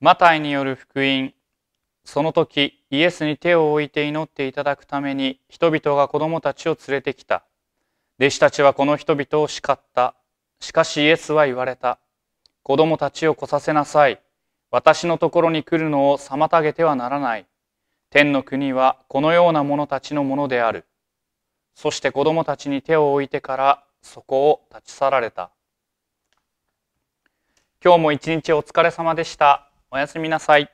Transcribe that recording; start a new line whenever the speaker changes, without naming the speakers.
マタイによる福音その時イエスに手を置いて祈っていただくために人々が子供たちを連れてきた弟子たちはこの人々を叱ったしかしイエスは言われた子供たちを来させなさい私のところに来るのを妨げてはならない天の国はこのような者たちのものであるそして子供たちに手を置いてからそこを立ち去られた今日も一日お疲れ様でしたおやすみなさい。